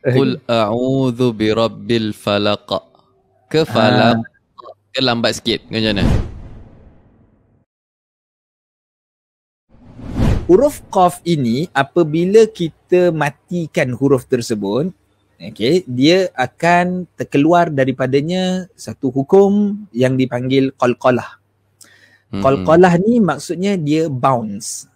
Kul eh. a'udhu bi rabbil falaq. Ke ah. falaq. Ha. Ke lambat sikit. Macam mana? Huruf qaf ini apabila kita matikan huruf tersebut, okay, dia akan terkeluar daripadanya satu hukum yang dipanggil qalqalah. Hmm. Qalqalah ni maksudnya dia bounce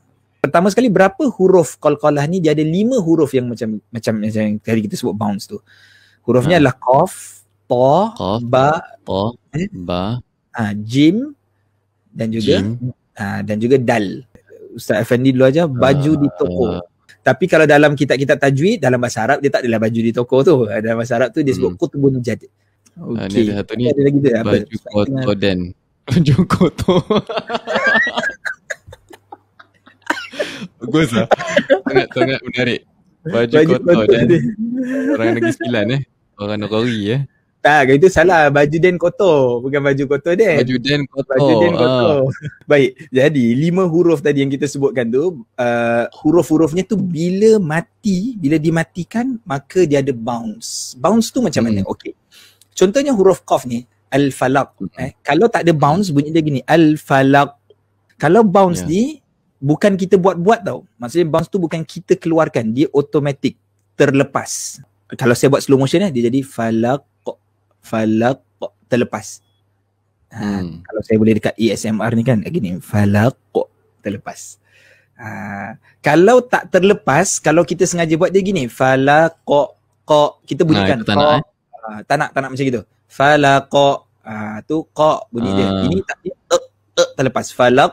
pertama sekali berapa huruf qalqalah ni dia ada lima huruf yang macam macam yang tadi kita sebut bounce tu. Hurufnya ah. adalah qaf, ta, ba, ta, eh? ba, ha, jim dan juga jim. Ha, dan juga dal. Ustaz Effendi dulu aja baju di ah. toko. Tapi kalau dalam kitab-kitab tajwid dalam bahasa Arab dia tak adalah baju di toko tu. Dalam bahasa Arab tu dia sebut hmm. kutubun jad. Ah, Okey. Ha, ada satu lagi tu, baju qoden. Baju kotor. Bagus lah Sangat-sangat menarik Baju, baju kotor, kotor dan dia. Orang Negeri Sembilan eh Orang Nogori eh Tak, itu salah Baju Dan kotor Bukan baju kotor Dan Baju Dan kotor Baju Dan ah. kotor ha. Baik, jadi Lima huruf tadi yang kita sebutkan tu uh, Huruf-hurufnya tu Bila mati Bila dimatikan Maka dia ada bounce Bounce tu macam hmm. mana? Okey. Contohnya huruf Qaf ni Al-Falaq hmm. eh. Kalau tak ada bounce Bunyi dia gini Al-Falaq kalau bounce yeah. ni bukan kita buat-buat tau. Maksudnya bounce tu bukan kita keluarkan. Dia automatic terlepas. Kalau saya buat slow motion eh, dia jadi falak falak terlepas. Ha, hmm. Kalau saya boleh dekat ASMR ni kan, gini falak terlepas. Ha, kalau tak terlepas, kalau kita sengaja buat dia gini falak kok kita bunyikan ha, tak, nak, eh? ha, tak nak tak nak macam gitu. Falak ha, tu kok bunyi ha. dia. Ah. Ini tak dia, uh, eh, uh, eh, terlepas falak